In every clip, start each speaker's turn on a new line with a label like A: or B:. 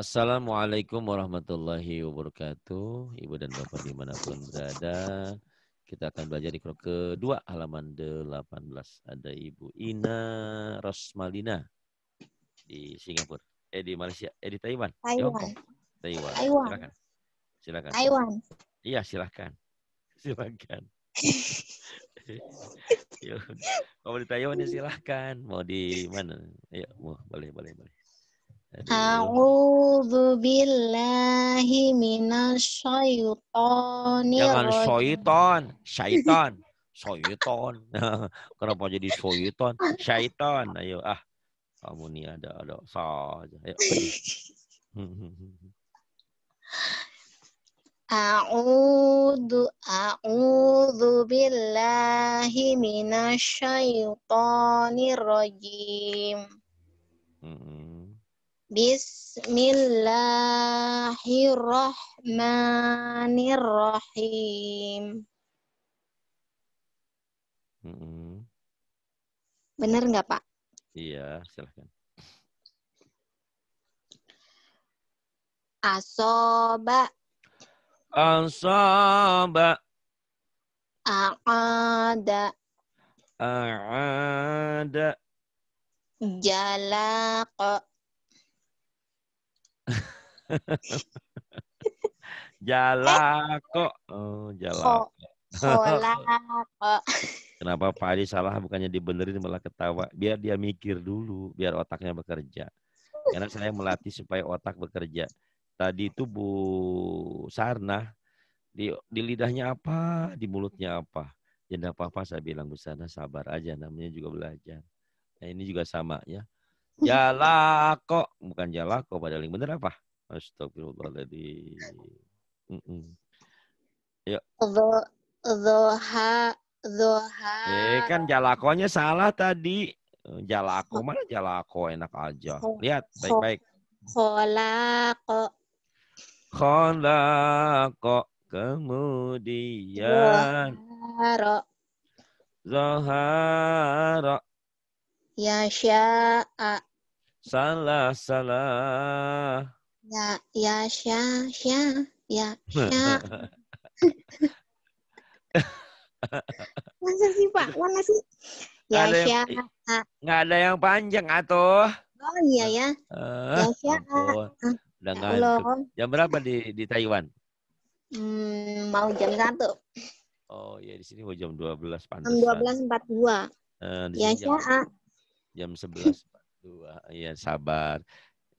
A: Assalamualaikum warahmatullahi wabarakatuh. Ibu dan Bapak dimanapun berada. Kita akan belajar di kedua halaman 18. Ada Ibu Ina Rosmalina di Singapura. Eh di Malaysia. Eh di Taiwan. Taiwan. Taiwan. Taiwan. Silakan. Silakan. Taiwan. Iya silakan. Silakan. mau di Taiwan ya silakan, Mau di mana? Ya, boleh boleh boleh.
B: A'udzu billahi minasyaitonir Jangan
A: syaiton, syaiton, syaiton. Kenapa jadi syaiton? Syaiton. Ayo ah. Kamu ni ada ada saja. Ayo.
B: A'udzu a'udzu billahi minasyaitonir rajim. Hmm. Bismillahirrahmanirrahim. Mm -hmm. Bener nggak, Pak?
A: Iya, silahkan.
B: Asoba.
A: Asoba.
B: Aada.
A: Aada.
B: Jalaqa.
A: Jalako. Oh, jalako. Kenapa Pak Adi salah bukannya dibenerin malah ketawa. Biar dia mikir dulu, biar otaknya bekerja. Karena saya melatih supaya otak bekerja. Tadi itu Bu Sarna di, di lidahnya apa, di mulutnya apa. Ya enggak apa-apa saya bilang Bu Sarna sabar aja namanya juga belajar. Nah ini juga sama ya. Jalako bukan jalako padahal yang bener apa? Astagfirullahaladzim. Ya.
B: Zoha, zoha.
A: Eh kan jalakonya salah tadi. Jalako mana jalako enak aja. Lihat baik-baik.
B: Kolako.
A: Kolako. Kemudian.
B: Zoharo.
A: Zoharo.
B: syaa.
A: Salah, salah.
B: Ya, ya, sya, sya, ya, sya. Masa sih Pak, mana sih? Ya, ada sya. Yang,
A: nggak ada yang panjang atau?
B: Oh iya ya.
A: Uh, ya, sya. Oh, udah ngantuk. Jam berapa di, di Taiwan?
B: Hmm, mau jam satu.
A: Oh iya di sini mau jam 12 Pantesan. Eh, ya, jam
B: 12.42. Eh, uh,
A: ya, sya. jam, jam 11.42. Iya, sabar.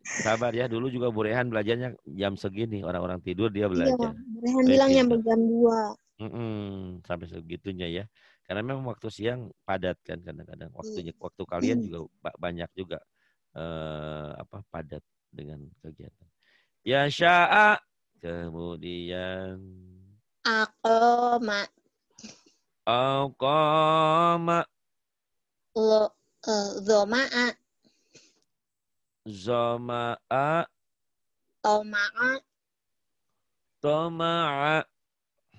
A: Sabar ya, dulu juga Bu Rehan belajarnya jam segini, orang-orang tidur dia iya, belajar. Iya,
B: Bu Rehan bilang gitu. nyampe jam 2.
A: Mm -mm, sampai segitunya ya. Karena memang waktu siang padat kan kadang-kadang. Waktunya mm. waktu kalian mm. juga banyak juga eh, apa padat dengan kegiatan. Ya sya'a kemudian
B: Akoma.
A: Akoma.
B: Lo, uh, zoma'a.
A: Zoma'a.
B: Toma'a.
A: Toma'a.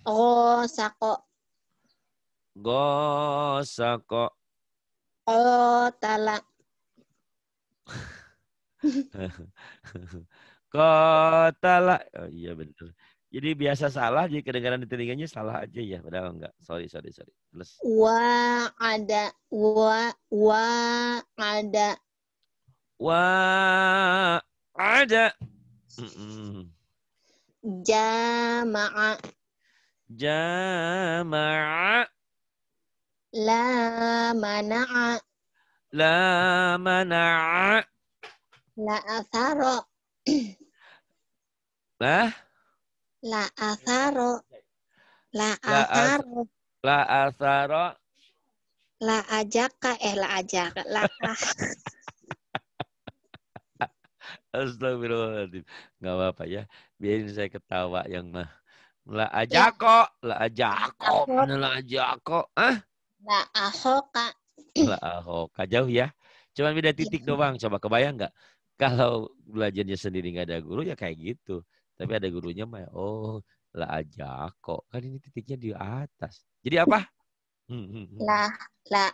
B: Gosako.
A: Gosako.
B: Kotala.
A: Kotala. Oh iya betul. Jadi biasa salah, jadi kedengaran di telinganya salah aja ya. Padahal enggak. Sorry, sorry, sorry. Plus.
B: Wa ada. Wa, wa ada
A: wa ada
B: jama'a
A: jama'a
B: la mana'a
A: la mana'a
B: la asaro lah la asaro la asaro
A: la asaro
B: la ajaka eh la ajaka la
A: Astagfirullahaladzim. Nggak apa-apa ya. Biarin saya ketawa yang mah. La ajako, iya. la ajako, mana la ajako, ah? La ahoka. La ahoka, jauh ya. Cuma beda iya. titik doang, coba kebayang gak? Kalau belajarnya sendiri gak ada guru ya kayak gitu. Tapi ada gurunya mah, oh la ajako. Kan ini titiknya di atas. Jadi apa? Hmm, hmm, hmm. La,
B: la,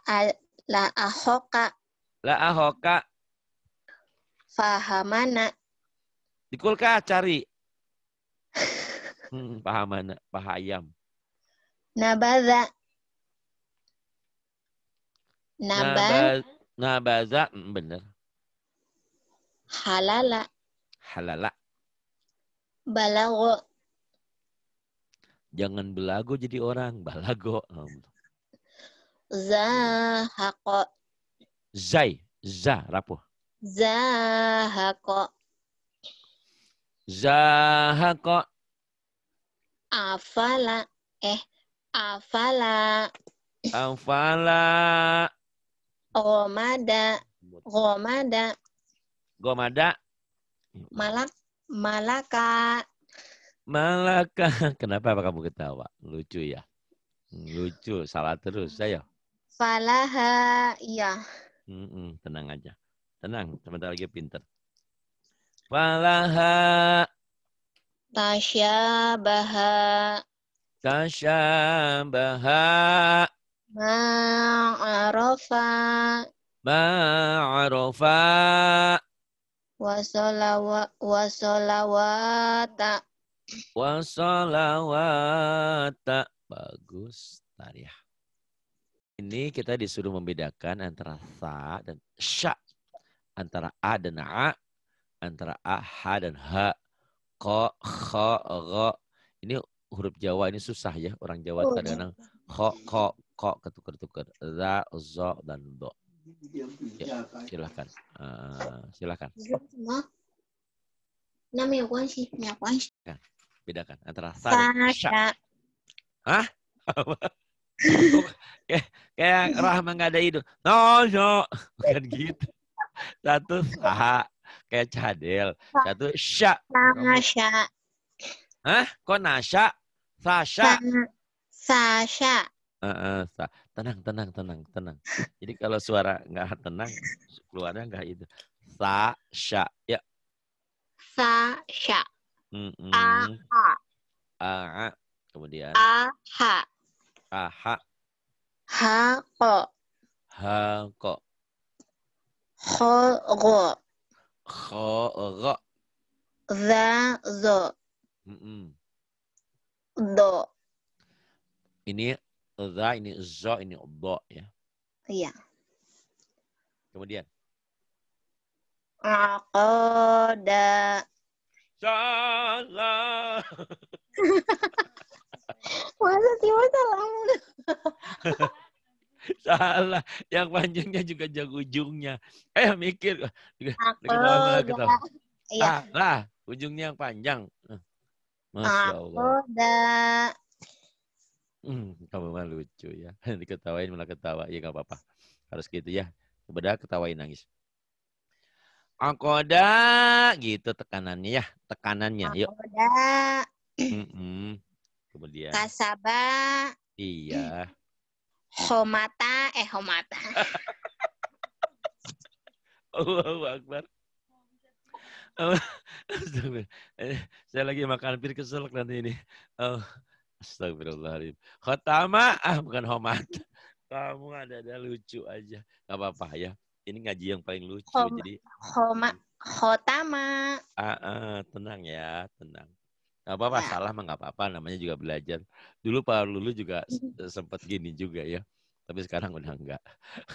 B: la ahoka.
A: La ahoka,
B: Fahamana.
A: Di kulkas cari. hmm, pahamana, paha ayam.
B: Nabaza. nabaz
A: Nabaza, hmm, benar
B: Halala. Halala. Balago.
A: Jangan belago jadi orang, balago. Hmm.
B: Zahako.
A: Zai, zah rapuh.
B: Zahako.
A: Zahako.
B: Afala. Eh, afala.
A: Afala.
B: Gomada. Gomada. Gomada. Malak. Malaka.
A: Malaka. Kenapa apa kamu ketawa? Lucu ya. Lucu. Salah terus. Ayo.
B: Falaha. Iya.
A: Mm -mm, tenang aja. Tenang, sebentar lagi pinter. Falaha.
B: baha.
A: Tasya baha.
B: Ma'arofa
A: Ma'arofa
B: wasolawata.
A: Wasolawata. Bagus, tariah. Ini kita disuruh membedakan antara sa dan sya antara A dan A, antara A, H dan H, kok, kok, kok, Ini huruf Jawa ini susah ya. Orang Jawa oh, iya. kadang-kadang kok, kok K ketukar-tukar. z Zo, dan Do.
B: Ya, silakan.
A: Uh, silakan. bedakan antara sa sa Hah? kayak kayak Rahma nggak ada hidung. No, no. Bukan gitu. Nah, Satu saha kayak cadel. Satu sya. nasha Hah? Kok nasya? Sasha.
B: Sasha.
A: Uh, uh, sa. Tenang, tenang, tenang, tenang. Jadi kalau suara nggak tenang, keluarnya nggak itu. Sasha. Ya.
B: Sasha.
A: Mm -mm. Aha. Aha. Kemudian.
B: Aha. Aha. Ha ko. Ha Khoro.
A: ro
B: Za zo. Mm -mm. Do.
A: Ini za, ini zo, ini do ya. Iya. Kemudian.
B: Aqada. Salah. Masa sih, masa
A: Salah. Yang panjangnya juga jago ujungnya. Eh, mikir. aku Iya. Ah, lah, ujungnya yang panjang. Eh, Masya Aku Allah.
B: udah...
A: Hmm, kamu mah lucu ya. Diketawain malah ketawa. Ya nggak apa-apa. Harus gitu ya. Beda ketawain nangis. aku udah gitu tekanannya ya, tekanannya. aku Yuk. Mm -mm. Kemudian.
B: Kasaba.
A: Iya.
B: Homata, eh homata.
A: Allahu Akbar. Oh, Astagfirullah. Eh, saya lagi makan pir keselak nanti ini. Oh. Astagfirullahaladzim. Khotama, ah bukan homat. Kamu ada-ada lucu aja. Gak apa-apa ya. Ini ngaji yang paling lucu. Homa, jadi
B: homa, khotama.
A: Ah, ah, tenang ya, tenang. Gak apa-apa, nah. salah mah gak apa-apa, namanya juga belajar. Dulu Pak Lulu juga iya. sempat gini juga ya, tapi sekarang udah enggak.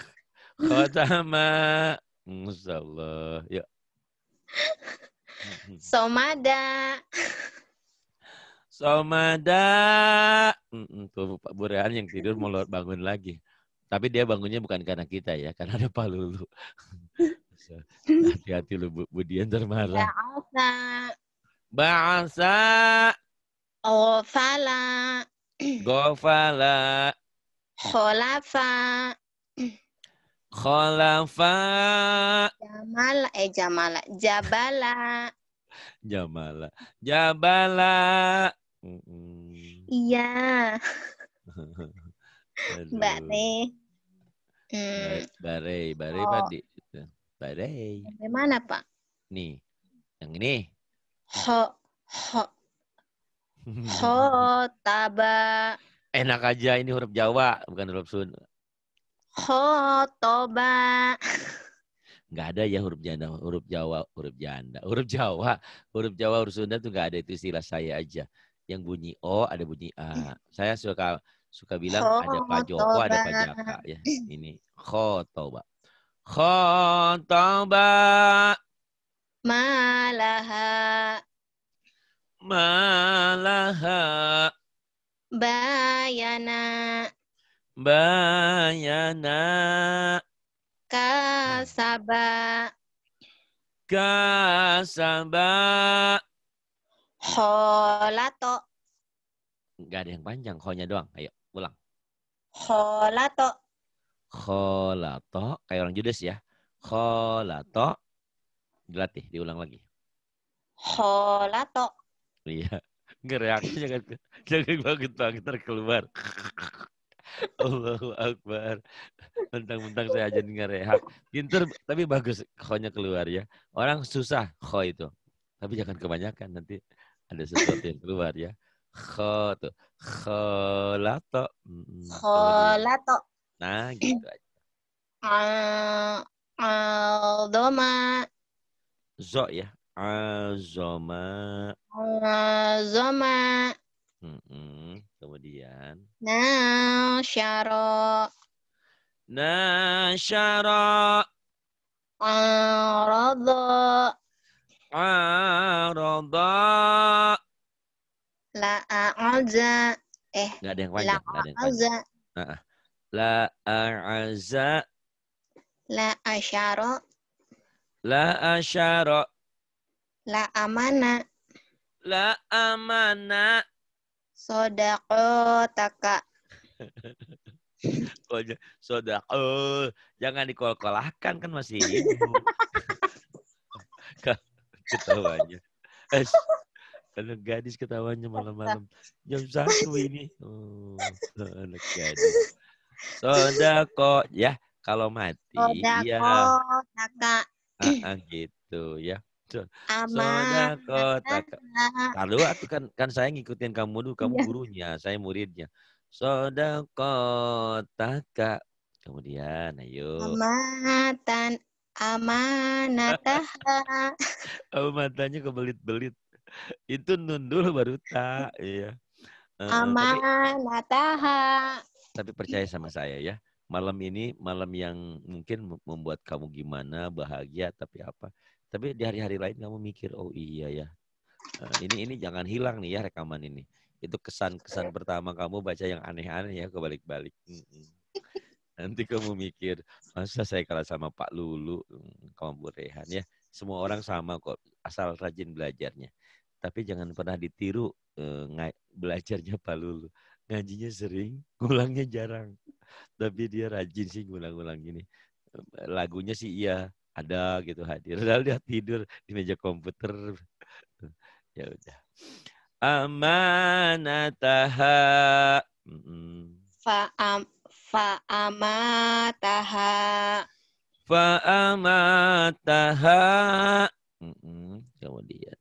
A: Iya. Khotama, Masya Allah. Yuk. Ya.
B: Hmm, hmm. Somada.
A: Somada. Hmm, tuh Pak Burean yang tidur mau bangun lagi. Tapi dia bangunnya bukan karena kita ya, karena ada Pak Lulu. Nah, hati-hati lu Bu, Dian termarah. Ya, Ba'asa. Ghafala. Ghafala.
B: Kholafa.
A: Kholafa.
B: Jamala. Eh, Jamala. Jabala.
A: Jamala. Jabala. Iya. Mbak Re. Hmm. Bare, bare, oh. Pak. Bare.
B: Bagaimana, Pak?
A: Nih. Yang ini
B: ho ho ho taba
A: enak aja ini huruf Jawa bukan huruf Sun
B: ho toba
A: nggak ada ya huruf janda huruf Jawa huruf janda huruf Jawa huruf Jawa huruf Sunda tuh nggak ada itu istilah saya aja yang bunyi o ada bunyi a saya suka suka bilang ho, ada Pak Joko ada Pak Jaka ya ini ho toba Malaha. Malaha.
B: Bayana.
A: Bayana.
B: Kasaba.
A: Kasaba.
B: Holato.
A: Gak ada yang panjang, kholnya doang. Ayo, ulang.
B: Holato.
A: Kholato. Kayak orang judes ya. Kholato. Dilatih, diulang lagi.
B: Holato.
A: Iya. ngereaksi jangan, jangan banget-banget terkeluar. Allahu Akbar. Mentang-mentang saya aja dengar rehat. Pinter, tapi bagus khonya keluar ya. Orang susah kho itu. Tapi jangan kebanyakan, nanti ada sesuatu yang keluar ya. Kho tuh. Holato.
B: Holato.
A: Nah, gitu aja. uh, zo ya azoma
B: azoma
A: hmm, hmm. kemudian
B: nasyara
A: nasyara arada arada la aza, eh enggak ada yang panjang la aza. la aza,
B: la asyara
A: La asyara.
B: La amana.
A: La amana.
B: Sodako taka.
A: Oh, Sodako. Jangan dikolkolahkan kan masih ketawanya. Eh, anak gadis ketawanya malam-malam. Jam satu ini. Oh, anak gadis. Sodako. Ya, kalau mati. Iya. Sodako. Ya. Taka ah, gitu ya.
B: Sodakota. kota kalau
A: aku kan kan saya ngikutin kamu dulu, kamu ya. gurunya, saya muridnya. Sodakota. Kemudian, ayo.
B: Amatan amanatah.
A: oh, matanya kebelit-belit. Itu nun dulu baru tak, iya. Amanatah.
B: Amanataha.
A: Tapi, tapi percaya sama saya ya malam ini malam yang mungkin membuat kamu gimana bahagia tapi apa tapi di hari-hari lain kamu mikir oh iya ya eh, ini ini jangan hilang nih ya rekaman ini itu kesan-kesan pertama kamu baca yang aneh-aneh ya kebalik-balik nanti kamu mikir masa saya kalah sama Pak Lulu hmm, kamu Bu Rehan ya semua orang sama kok asal rajin belajarnya tapi jangan pernah ditiru eh, belajarnya Pak Lulu ngajinya sering, pulangnya jarang tapi dia rajin sih ngulang-ngulang gini lagunya sih iya ada gitu hadir lalu dia tidur di meja komputer ya udah amanataha
B: fa'am fa'amataha
A: fa'amataha kemudian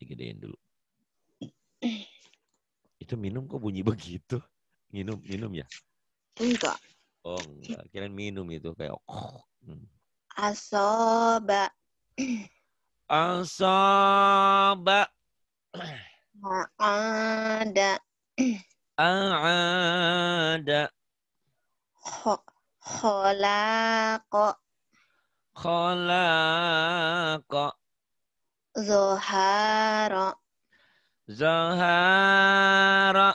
A: digedein dulu itu minum kok bunyi begitu? Minum, minum ya? Enggak. Oh, enggak. Kira minum itu kayak oh.
B: Asoba.
A: Asoba. Ada. Ada. Kholako. Kholako. Zoharo. Zahara.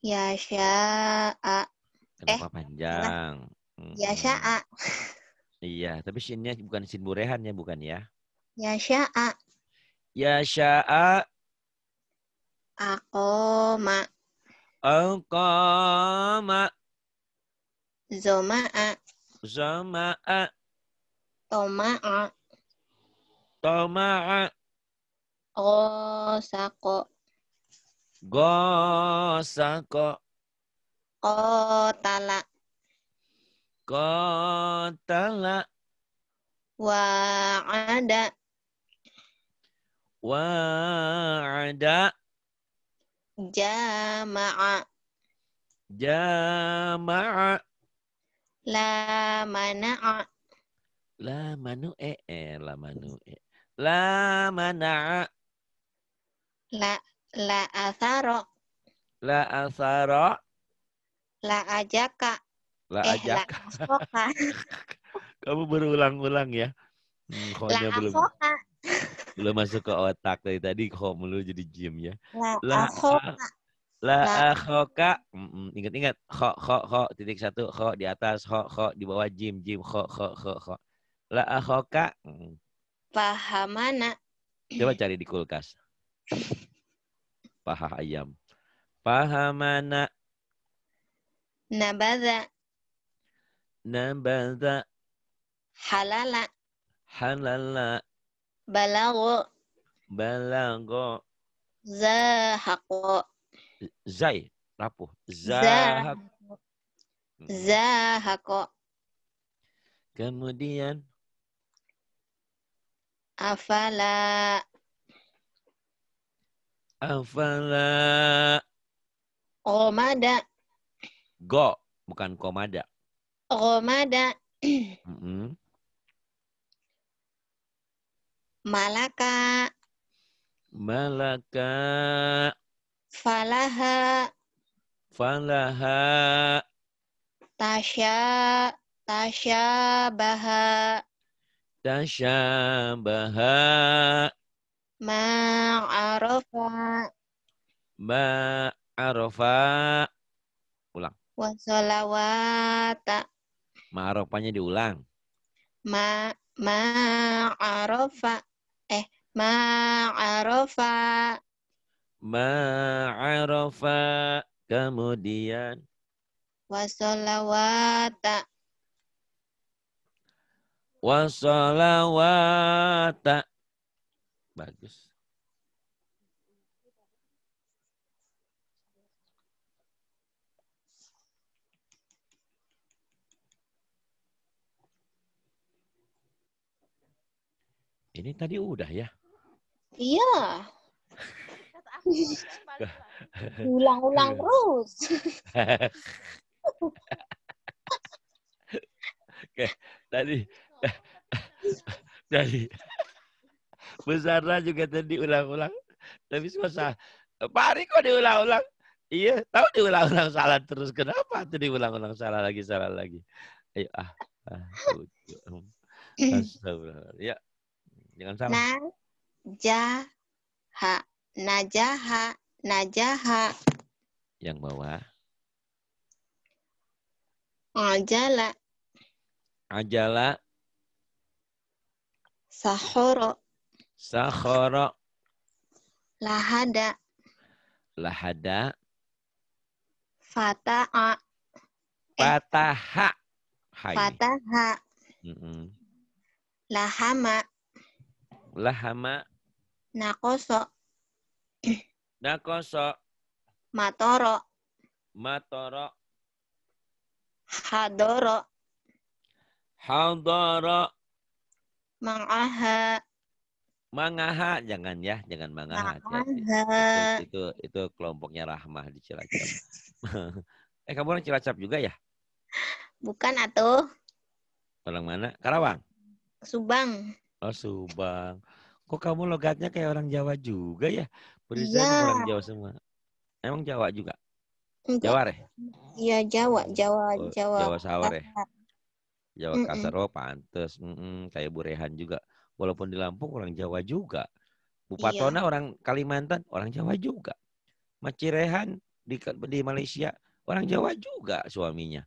B: Ya sya'a. Kenapa eh,
A: panjang? Ya hmm. sya'a. Iya, tapi sinnya bukan sin burehan ya, bukan ya?
B: Ya sya'a.
A: Ya sya'a. Aku ma. Zoma'a. Zoma'a. Toma'a. Toma'a.
B: Gosako.
A: Gosako.
B: Kotala.
A: Kotala. Wa'ada. Wa'ada.
B: Jama'a.
A: Jama'a.
B: La mana'a.
A: La manu'e. Eh,
B: La la asaro.
A: La asaro.
B: La ajaka.
A: La eh, ajaka.
B: La
A: Kamu berulang-ulang ya. Hmm, la belum. Asoka. Belum masuk ke otak dari tadi kok mulu jadi gym ya. La, la akhoka. La, la Mm, ingat-ingat. Kho, kho, kho. Titik satu. Kho di atas. Kho, kho. Di bawah gym, gym. Kho, kho, kho, kho. La akhoka. Mm.
B: Pahamana.
A: Coba cari di kulkas. Paha ayam. Paha mana?
B: Nabada.
A: Nabada. Halala. Halala.
B: Balago.
A: Balago.
B: Zahaqo.
A: Zai. Rapuh. Zahaqo.
B: Hmm. Zahaqo.
A: Kemudian.
B: Afala.
A: Afala.
B: Komada.
A: Go, bukan komada.
B: Komada.
A: mm -hmm. Malaka. Malaka. Falaha. Falaha.
B: Tasya. Tasya baha.
A: Tasya baha.
B: Ma'arofa.
A: Ma'arofa. Ulang.
B: Wasolawata.
A: Ma'arofanya diulang.
B: Ma ma'arofa. Eh, ma'arofa.
A: Ma'arofa. Kemudian.
B: Wasolawata.
A: Wasolawata bagus. Ini tadi udah ya?
B: Iya. Ulang-ulang iya. terus.
A: Oke, tadi, tadi Bu juga tadi ulang-ulang. Tapi semua salah. Pak Ari kok diulang-ulang? Iya, tahu diulang-ulang salah terus. Kenapa tuh diulang-ulang salah lagi, salah lagi? Ayo, ah. ah Astagfirullah. Ya, jangan sama.
B: Najaha. Najaha. Najaha.
A: Yang bawah.
B: Ajala.
A: Ajala.
B: Sahoro.
A: Sakhara.
B: Lahada.
A: Lahada.
B: Fata'a.
A: Eh, Fataha. Hai.
B: Fataha. Lahama.
A: Lahama.
B: Nakoso.
A: Nakoso.
B: Matoro.
A: Matoro.
B: Hadoro.
A: Hadoro. mangaha Mangaha jangan ya, jangan Mangaha. Ya, itu, itu itu kelompoknya Rahmah di Cilacap. eh kamu orang Cilacap juga ya?
B: Bukan atuh.
A: Orang mana? Karawang.
B: Subang.
A: Oh Subang. Kok kamu logatnya kayak orang Jawa juga ya? Berisik ya. orang Jawa semua. Emang Jawa juga? Enggak. Jawa ya?
B: Iya Jawa, Jawa, Jawa. Oh, Jawa Sawar ya?
A: Jawa mm mm Kasar, oh pantes. Mm -mm. Kayak Burehan juga. Walaupun di Lampung orang Jawa juga. Bupatona iya. orang Kalimantan, orang Jawa juga. Macirehan di, di Malaysia, orang Jawa juga suaminya.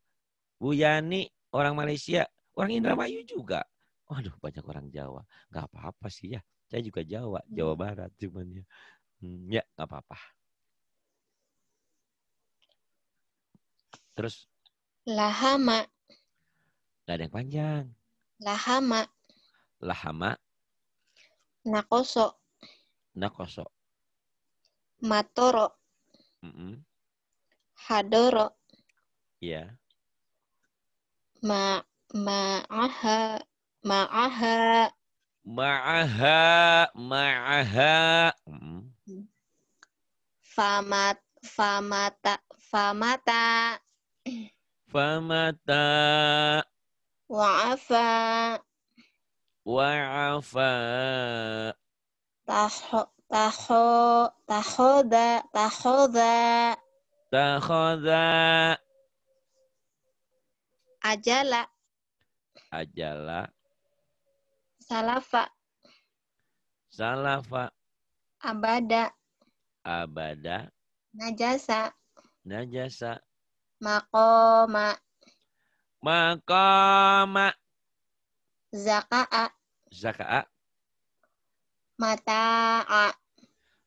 A: Bu Yani, orang Malaysia, orang Indramayu juga. Waduh, banyak orang Jawa. Gak apa-apa sih ya. Saya juga Jawa, hmm. Jawa Barat cuman ya. Hmm, ya, gak apa-apa. Terus?
B: Lahama.
A: Gak ada yang panjang.
B: Lahama. Lahama. Nakoso. Nakoso. Matoro. Mm -hmm. Hadoro. ya Yeah. Ma ma'aha ma'aha
A: ma'aha ma'aha mm.
B: famat famata famata
A: famata
B: wa'afa
A: wa'afa da ta'ho da ajala ajala
B: salafa
A: salafa
B: abada
A: abada
B: najasa
A: najasa
B: makoma
A: makoma
B: Zaka'a.
A: Zaka'a. Mata'a.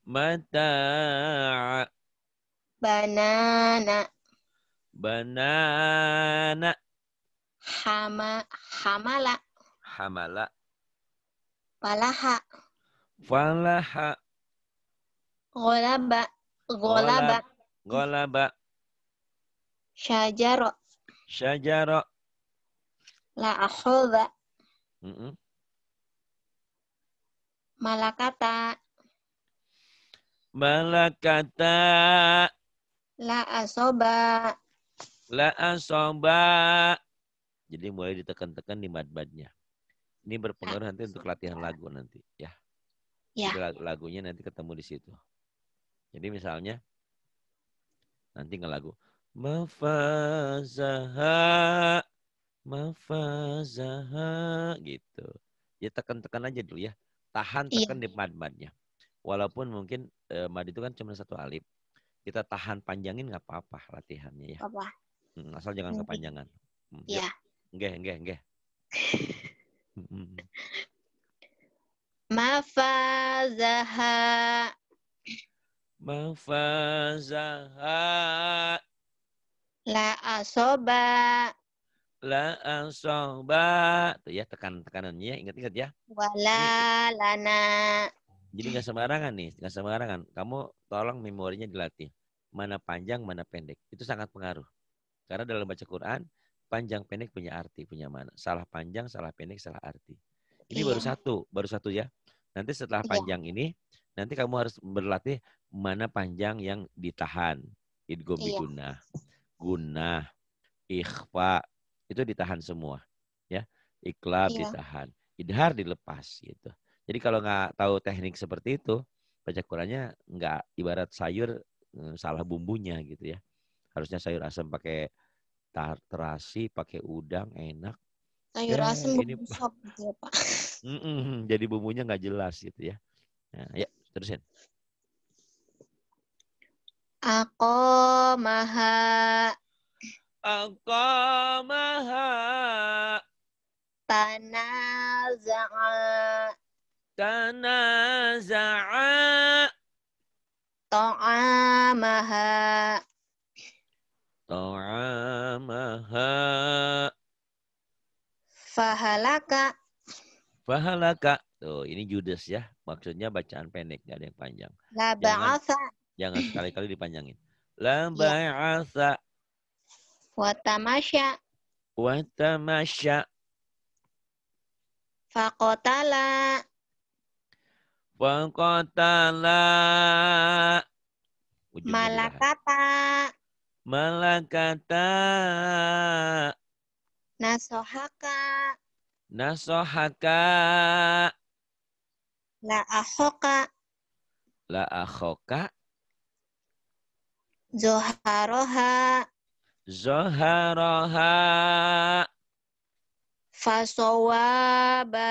A: Mata'a. Banana. Banana.
B: Hama, hamala.
A: Hamala. Falaha. Falaha.
B: Golaba. Golaba. Golaba. Syajaro.
A: Syajaro. La Mm-mm.
B: Malakata.
A: Malakata.
B: La asoba.
A: La asoba. Jadi mulai ditekan-tekan di mad-madnya. Ini berpengaruh nanti untuk latihan lagu nanti, ya. Ya. lagunya nanti ketemu di situ. Jadi misalnya nanti ngelagu. Mafazaha mafazaha gitu. Ya tekan-tekan aja dulu ya. Tahan iya. tekan iya. di mad-madnya. Walaupun mungkin eh, mad itu kan cuma satu alif. Kita tahan panjangin nggak apa-apa latihannya ya. Apa? Hmm, asal jangan Mungkin. kepanjangan. Hmm, iya. Enggak, enggak, enggak. Mafazaha. Mafazaha. La asoba la asoba. Tuh ya tekan tekanannya ya ingat-ingat ya.
B: Wala lana.
A: Jadi nggak sembarangan nih, nggak sembarangan. Kamu tolong memorinya dilatih. Mana panjang, mana pendek. Itu sangat pengaruh. Karena dalam baca Quran, panjang pendek punya arti, punya mana. Salah panjang, salah pendek, salah arti. Ini iya. baru satu, baru satu ya. Nanti setelah iya. panjang ini, nanti kamu harus berlatih mana panjang yang ditahan. Idgom iya. guna, guna, ikhfa, itu ditahan semua ya ikhlas iya. ditahan idhar dilepas gitu jadi kalau nggak tahu teknik seperti itu baca Qurannya nggak ibarat sayur eh, salah bumbunya gitu ya harusnya sayur asam pakai tar terasi pakai udang enak sayur ya, asam ini bumbu sop gitu ya pak mm -mm, jadi bumbunya nggak jelas gitu ya nah, ya terusin
B: Aku maha aqamaha tanaza'a tanaza'a ta'amaha
A: ta'amaha
B: fahalaka
A: fahalaka tuh ini judes ya maksudnya bacaan pendek gak ada yang panjang
B: la ba'asa
A: jangan, jangan sekali-kali dipanjangin iya. la ya.
B: Watamasya.
A: Watamasya.
B: Fakotala.
A: Fakotala. Ya. Malakata. Malakata. Nasohaka. Nasohaka. La
B: ahoka.
A: La ahoka. Zoharoha. Zoharoha. Fasawaba.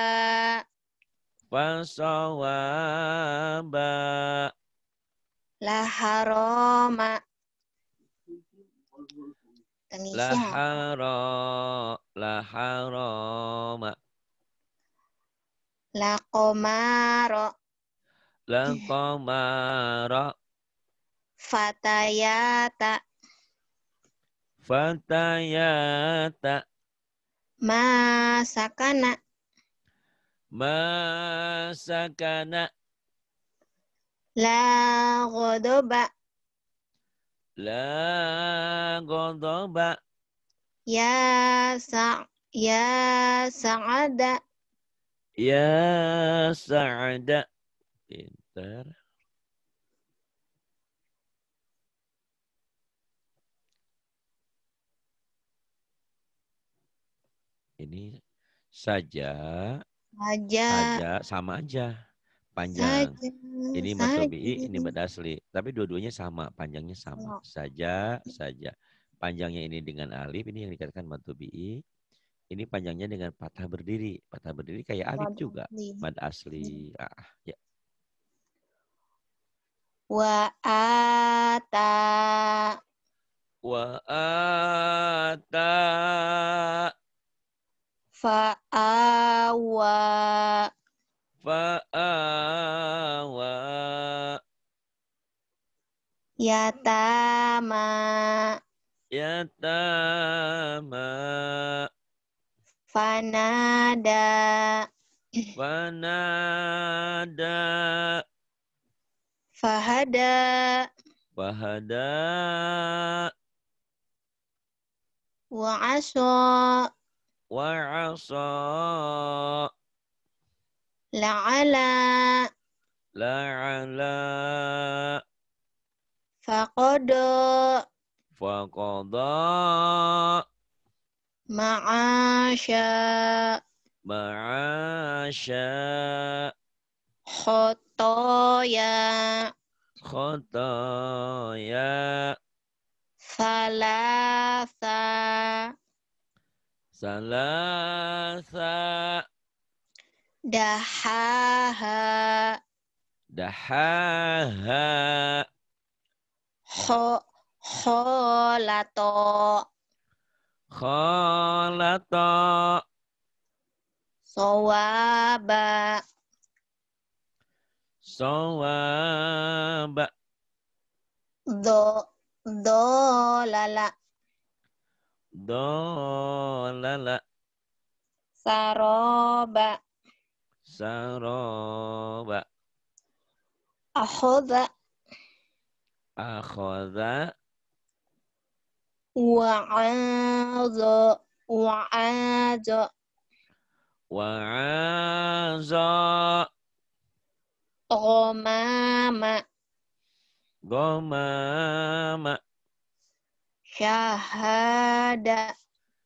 A: Fasawaba.
B: Laharoma.
A: Laharo. Laharoma. Lakomaro. Lakomaro.
B: Fatayata.
A: Fatayata.
B: Masakana.
A: Masakana.
B: La godoba.
A: La godoba.
B: Ya sa ya sa'ada.
A: Ya sa'ada. Pintar. ini saja saja saja sama aja panjang. Saja. Ini matobi ini asli, Tapi dua-duanya sama, panjangnya sama. Oh. Saja, saja. Panjangnya ini dengan alif, ini yang dikatakan matobi Ini panjangnya dengan patah berdiri. Patah berdiri kayak alif juga. Mad asli. Ah, ah, ya.
B: Wa ata.
A: Wa ata.
B: Fa'awa. Ah,
A: Fa'awa. Yatama. Yatama. Fanada. Fanada.
B: Fahada.
A: Fahada.
B: Wa'asa.
A: وعصى لعلى لعلى فقد فقضى
B: معاشا
A: معاشا
B: خطايا
A: خطايا
B: ثلاثة
A: Salasa.
B: Dahaha.
A: Dahaha. Ho,
B: kholato.
A: Kholato.
B: Sawaba.
A: Sawaba.
B: Do, do lala
A: Dolala.
B: Saroba.
A: Saroba.
B: Akhoda.
A: Akhoda.
B: Wa'adha. Wa'adha.
A: Wa'adha.
B: Gomama.
A: Gomama.
B: Syahada.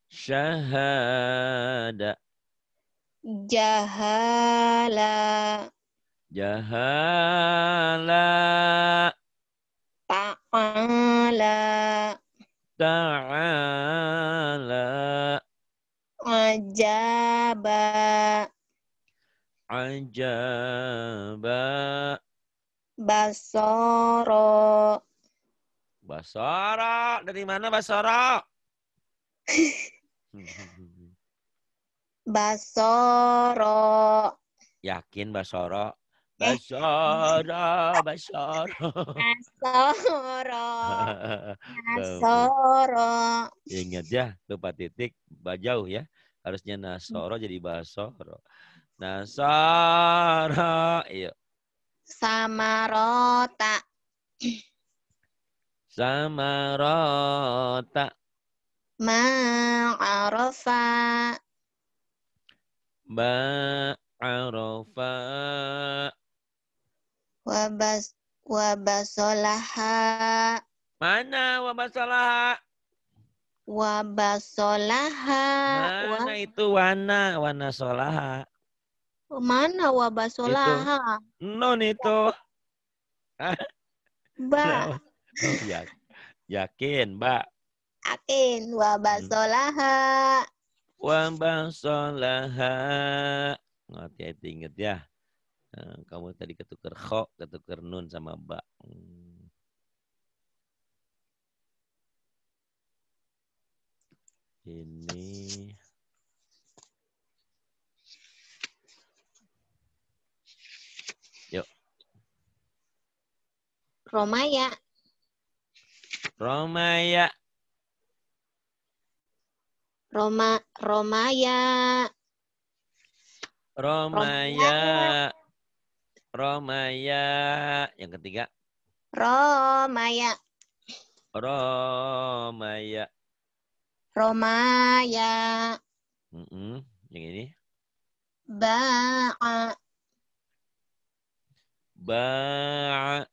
A: Syahada.
B: Jahala.
A: Jahala.
B: Ta'ala.
A: Ta'ala.
B: Ajaba.
A: Ajaba.
B: Basoro.
A: Basara, dari mana Basara?
B: Basoro.
A: Yakin Basoro? Eh. Basoro, Basoro.
B: Basoro.
A: Basoro. Ingat ya, lupa titik, jauh ya. Harusnya Nasoro jadi Basoro. Nasoro. Iya. Sama rota. Samarata. ma'arofa, Ma'arafa.
B: Wabas wabasolaha.
A: Mana wabasolaha?
B: Wabasolaha. Mana Wa...
A: itu wana? Wana solaha.
B: Mana wabasolaha?
A: Itu. Non itu. Ba ya, yakin, Mbak?
B: Yakin. Wa hmm. basolaha.
A: Wa basolaha. Ngerti hati ya, inget ya. Eh, kamu tadi ketuker kho, ketuker nun sama mbak. Hmm. Ini Yuk.
B: Romaya.
A: Romaya.
B: Roma Romaya.
A: Romaya. Romaya. Yang ketiga.
B: Romaya.
A: Romaya.
B: Romaya.
A: Mm -mm. Yang ini.
B: Ba'a.
A: Ba'a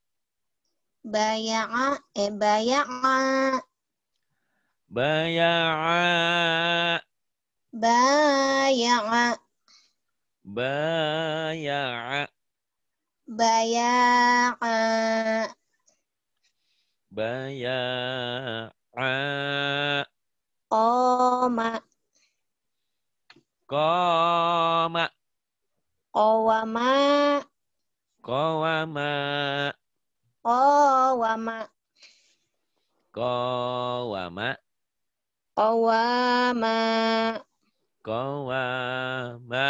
B: baya'a eh baya'a
A: baya'a
B: baya'a
A: baya'a
B: baya'a
A: baya'a Koma Koma qawama qawama
B: Qawama.
A: kowama, Qawama. kowama,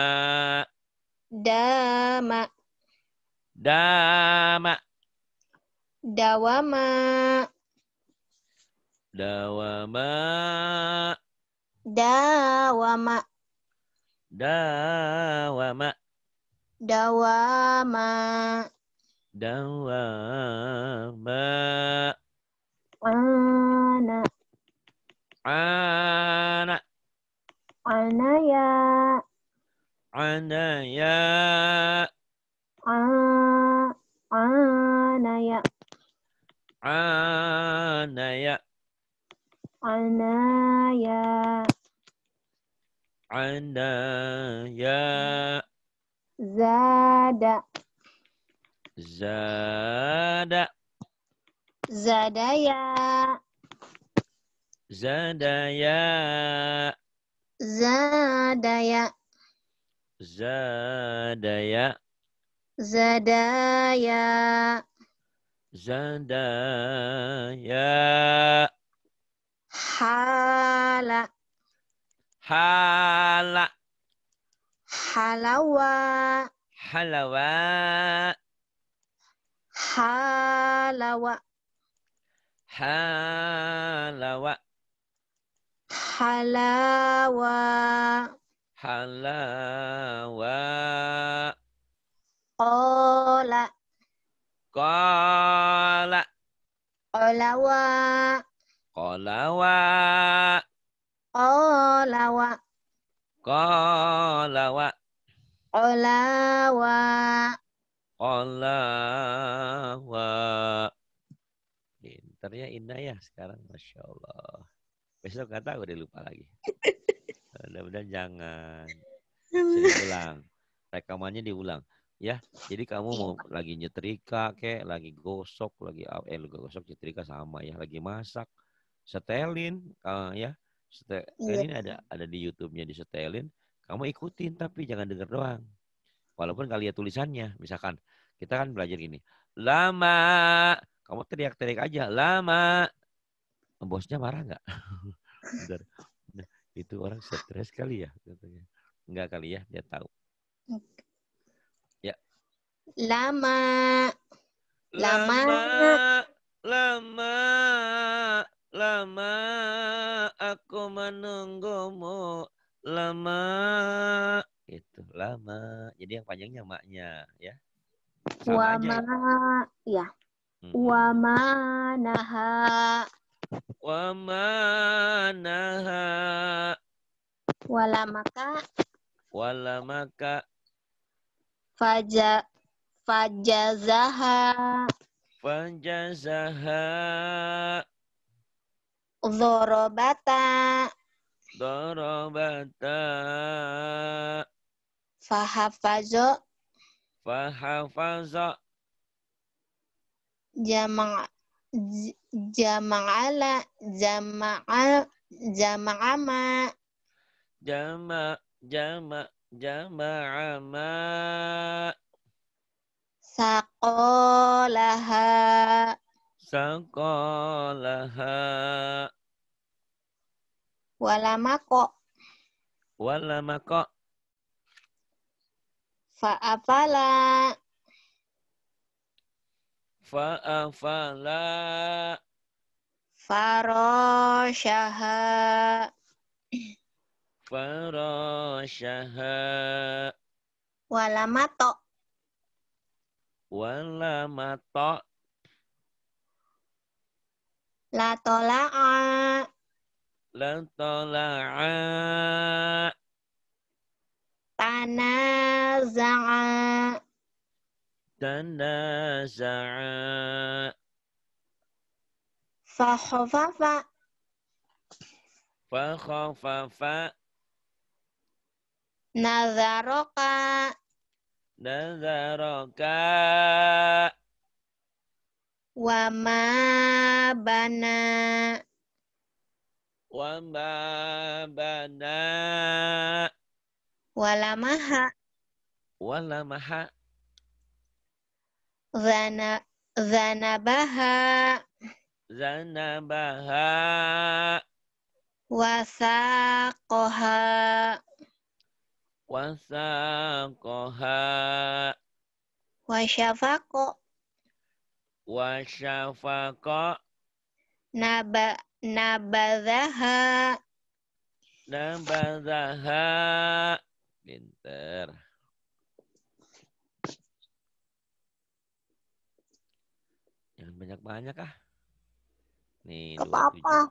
A: Dama. Dama. Dawama. Dawama.
B: Dawama.
A: Dawama. Dawama. Dawama. Ana. Ana. Anaya. Anaya. Anaya. Anaya.
B: Anaya.
A: Anaya.
B: Zada.
A: Zada.
B: Zadaya.
A: Zadaya.
B: Zadaya.
A: Zadaya.
B: Zadaya.
A: Zadaya. Hala. Hala. Halawa. Halawa. حلوى حلوى حلاوة حلاوة قال قال
B: قلوة
A: قلوة قلوة قلوة قلوة قلوة Dokternya Indah ya sekarang, masya Allah. Besok kata tahu udah lupa lagi. Mudah-mudahan jangan. ulang. Rekamannya diulang. Ya, jadi kamu mau iya. lagi nyetrika kek, lagi gosok, lagi eh lagi gosok nyetrika sama ya, lagi masak, setelin uh, ya. Setelin iya. ini ada ada di YouTube-nya di setelin. Kamu ikutin tapi jangan denger doang. Walaupun kalian tulisannya, misalkan kita kan belajar gini. Lama kamu teriak-teriak aja lama bosnya marah nggak nah, itu orang stres kali ya katanya nggak kali ya dia tahu ya
B: lama
A: lama lama lama aku menunggumu lama itu lama jadi yang panjangnya maknya ya Sama
B: Wama, ya Wamanaha. Wamanaha. Walamaka.
A: Walamaka.
B: Faja fajazaha.
A: Fajazaha. Zorobata. Dorobata.
B: Fahafazo.
A: Fahafazo
B: jama' jama'ala jama jama'ama
A: jama' jama' jama'ama Sakolaha. Sakolaha. Walamako. Walamako. faapala Fa'afala. Faroshaha. Faroshaha.
B: Walamato.
A: Walamato. Latola'a. Latola'a. Tanaza'a tanaza'a
B: fa khafafa
A: fa khafafa
B: nazaraka
A: nazaraka wa wamabana, bana wa ma
B: Zana zanabaha
A: zanabaha wasaqaha wasaqaha wasyafaqo wasyafaqo
B: naba nabadzaha
A: nabadzaha pinter banyak-banyak ah. Nih, Gak apa-apa.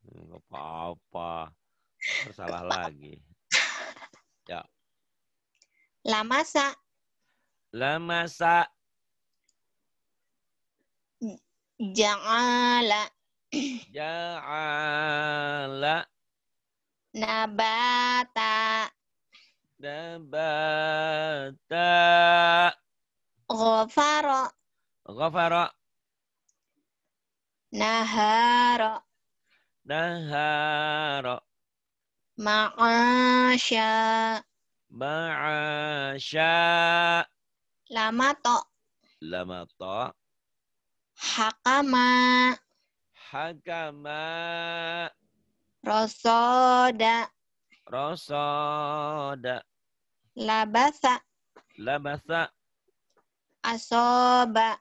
A: Hmm, gak apa-apa. Tersalah lagi. Ya. lama sa
B: Ja'ala.
A: Ja'ala. Nabata. Nabata. Ghafara. Ghafara. Nahara. Nahara. Ma'asha. Ma'asha. Lamato. Lamato.
B: Hakama.
A: Hakama.
B: Rosoda.
A: Rosoda.
B: Labasa.
A: Labasa.
B: Asoba.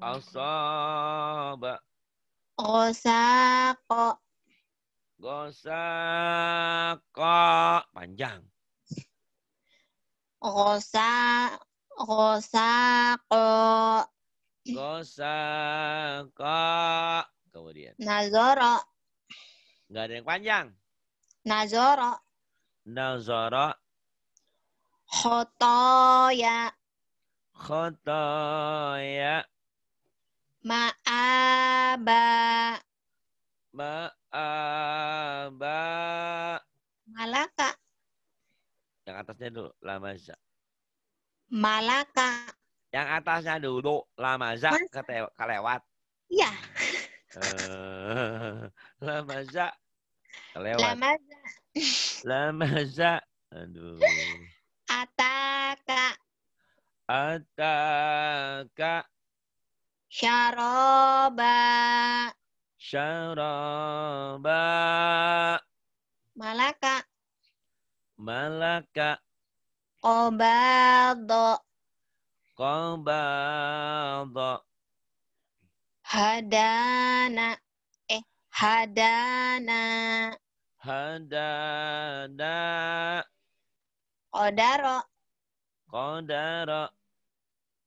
A: Asoba.
B: Gosako.
A: Gosako. Panjang.
B: Gosa. Gosako.
A: Gosako. Kemudian.
B: Nazoro.
A: nggak ada yang panjang.
B: Nazoro.
A: Nazoro.
B: Khotoya
A: khotoya
B: ma'aba
A: ma'aba malaka yang atasnya dulu lamaza
B: malaka
A: yang atasnya dulu lamaza kete- kelewat iya eh, lamaza kelewat lamaza lamaza aduh ataka ataka syaraba syaraba malaka malaka
B: qabada
A: qabada
B: hadana eh hadana
A: hadana qadara qadara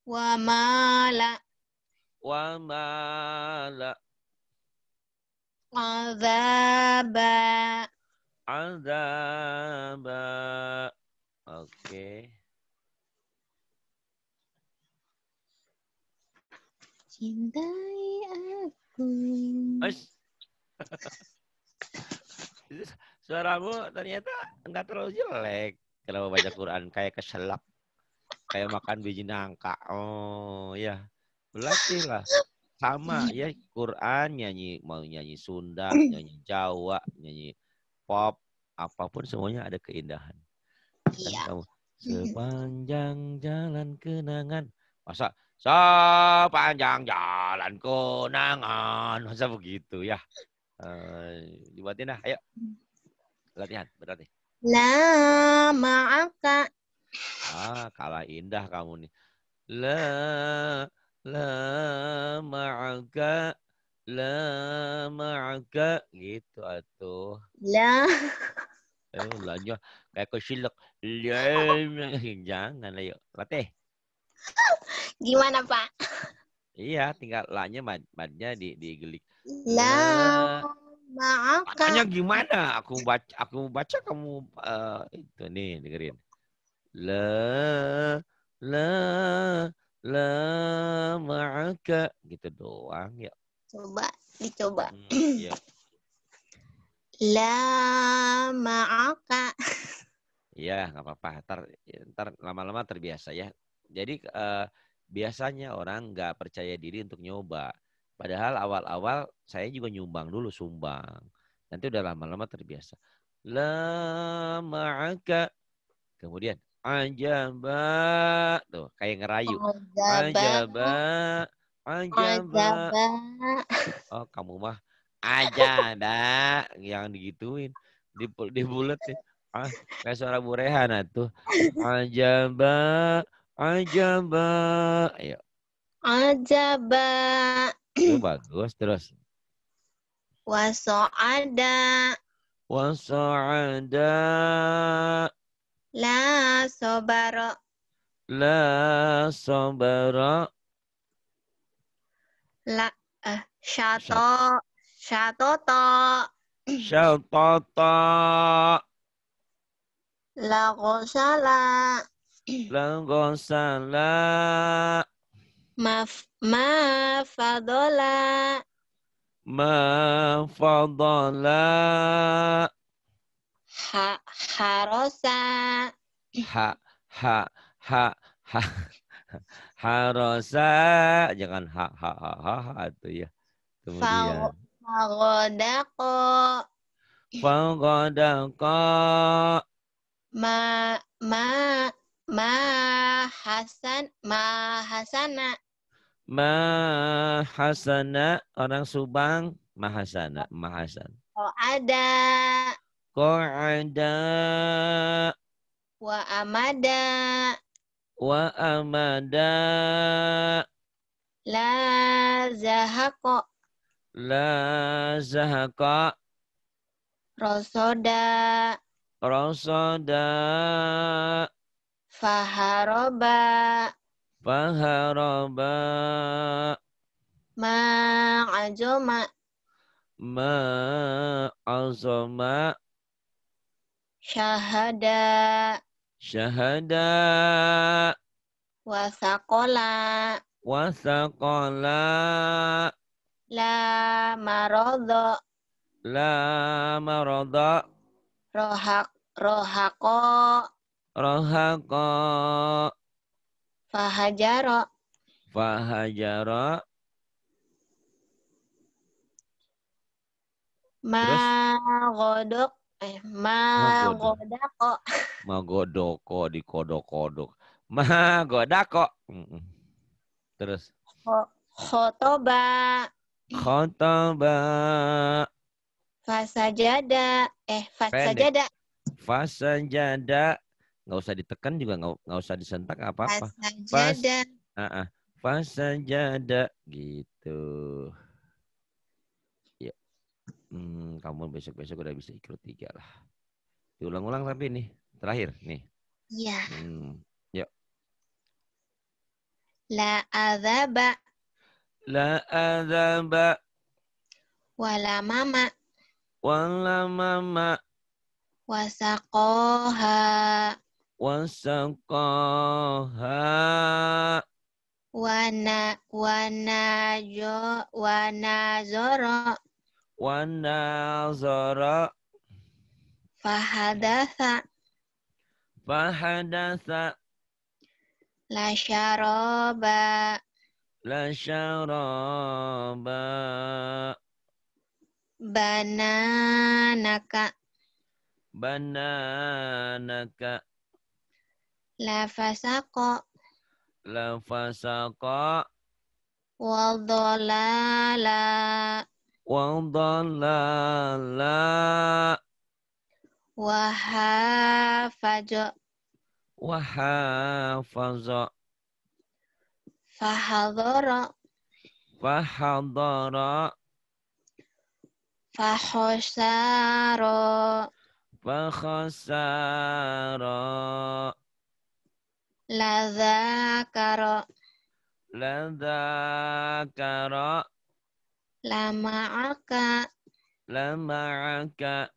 A: Wa mala. Wa mala. Azaba. Azaba. Oke. Okay. Cintai aku. Aish. Suaramu ternyata enggak terlalu jelek. Kalau baca Quran kayak keselak kayak makan biji nangka. Oh ya, berlatih lah. Sama ya Quran nyanyi mau nyanyi Sunda, nyanyi Jawa, nyanyi pop, apapun semuanya ada keindahan. Iya. sepanjang jalan kenangan. Masa sepanjang jalan kenangan. Masa begitu ya. Uh, dibuatin lah, ayo. Hmm. Latihan, berarti.
B: La ma'aka
A: Ah, kalah indah kamu nih. La la ma'aka la ma'aka gitu atuh. La. Eh, lanjut kayak kesilek. Jangan ayo. Latih.
B: Gimana, Pak?
A: Iya, tinggal lanya mad madnya di digelik.
B: La ma'aka. Tanya
A: gimana? Aku baca aku baca kamu uh, itu nih dengerin. La la la ma'aka gitu doang ya.
B: Coba dicoba. Hmm, ya. La ma'aka.
A: Ya, nggak apa-apa. Ntar, ya, ntar lama-lama terbiasa ya. Jadi eh, biasanya orang nggak percaya diri untuk nyoba. Padahal awal-awal saya juga nyumbang dulu sumbang. Nanti udah lama-lama terbiasa. La ma'aka. Kemudian Ajaba. Tuh, kayak ngerayu. Ajaba.
B: Ajaba.
A: Oh, kamu mah ajada yang digituin. Di dibulet sih. Ah, kayak suara burehan ah, tuh. Ajaba. Ajaba. Ayo.
B: Ajaba.
A: Oh, bagus terus.
B: Waso ada.
A: Waso ada.
B: La sobaro.
A: La sobaro.
B: La eh syato syatoto.
A: Syatoto.
B: La gosala.
A: La gosala. Maf ma fadola. Ma fadola
B: ha harosa
A: ha ha ha ha harosa jangan ha ha ha ha, ha itu ya kemudian
B: fagodako
A: fagodako
B: ma ma ma hasan ma hasana
A: ma hasana orang subang mahasana mahasan
B: oh ada
A: qa'ada
B: wa amada
A: wa amada la zahaqa la zahaqa
B: rosoda
A: rosoda
B: faharoba
A: faharoba
B: ma'azoma ma Syahada.
A: Syahada.
B: Wasakola.
A: Wasakola.
B: La marodo.
A: La marodo.
B: Rohak rohako.
A: Rohako.
B: Fahajaro.
A: Fahajaro.
B: Ma godok Eh, ma godako.
A: Ma godoko di kodok-kodok. Ma godako. Terus.
B: Khotoba.
A: Khotoba.
B: Fasajada. Eh, fasajada.
A: Fasajada. Nggak usah ditekan juga, nggak, usah disentak apa-apa. Fasajada. Fas, uh -uh. Fasajada. Gitu. Hmm, kamu besok-besok udah bisa ikut tiga lah. Diulang-ulang tapi nih, terakhir nih. Iya. Hmm, yuk.
B: La azaba.
A: La azaba.
B: Wala mama.
A: Wala mama.
B: Wasakoha.
A: Wasakoha.
B: Wana wana jo wana zoro.
A: Wanazara
B: Fahadatha
A: Fahadatha
B: La syaraba
A: La syaraba Bananaka Bananaka
B: La fasaqa
A: La fasako
B: Wadolala
A: وضلالا
B: وحافظ
A: وحافظ
B: فحضر
A: فحضر فحسار فخسار
B: لذاكر
A: لذاكر Lama'aka. Lama'aka.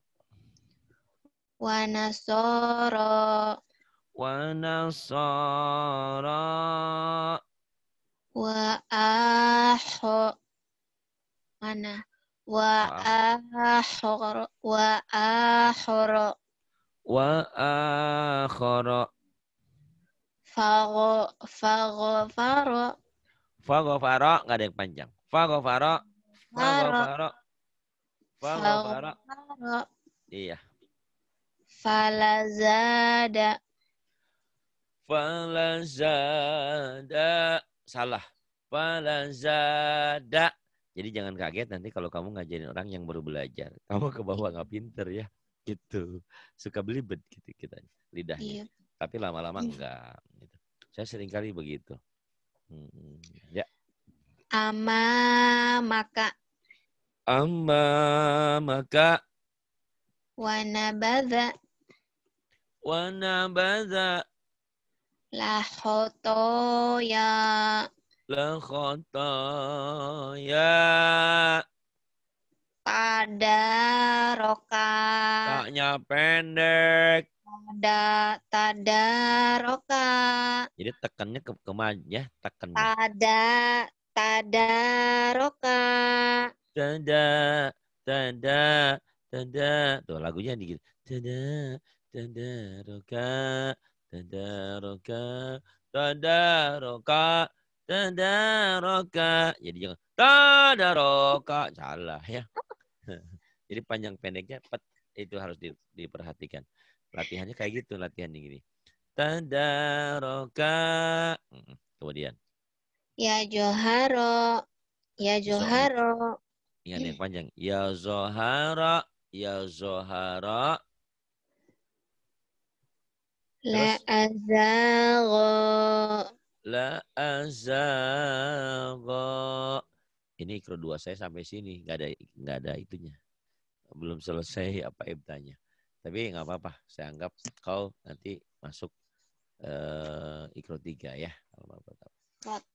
B: Wanasoro. Wanasoro. Wa'aho. Mana? Wa'ahoro. Wa'ahoro.
A: Wa'ahoro.
B: Fago, fagofaro.
A: Fagofaro, nggak ada yang panjang. Fagofaro.
B: Faro. Faro.
A: Faro. Faro. Faro. Iya.
B: Falazada.
A: Falazada. Salah. Falazada. Jadi jangan kaget nanti kalau kamu ngajarin orang yang baru belajar. Kamu ke bawah nggak pinter ya. Gitu. Suka belibet gitu kita lidahnya. Iya. Tapi lama-lama iya. enggak. Gitu. Saya sering kali begitu. Hmm, ya.
B: Ama maka.
A: Amma maka wana baza,
B: la khotoya
A: la khotoya
B: pada roka taknya
A: pendek tada tada roka jadi tekannya ke kemana ya tekannya
B: tada tada roka
A: tanda tanda tanda tuh lagunya dikit tanda tanda roka tanda roka tanda roka tanda roka jadi jangan tanda roka salah ya jadi panjang pendeknya pet, itu harus di, diperhatikan latihannya kayak gitu latihan gini tanda roka kemudian
B: ya joharo ya joharo
A: Ingat yang iya. panjang. Ya zohara, ya zohara. La
B: Azago.
A: La Azago. Ini ikro dua saya sampai sini, nggak ada nggak ada itunya. Belum selesai apa ibtanya. Tapi nggak apa-apa, saya anggap kau nanti masuk eh, ikro tiga ya. Kalau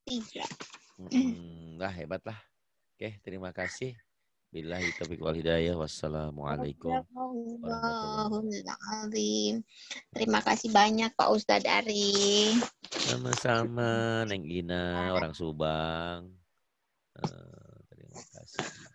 A: tiga. Hmm, lah hebat lah. Oke, terima kasih. Bila taufiq wal hidayah. Wassalamualaikum
B: warahmatullahi wabarakatuh. Terima kasih banyak Pak Ustadz Ari.
A: Sama-sama Neng Gina, orang Subang. Uh, terima kasih.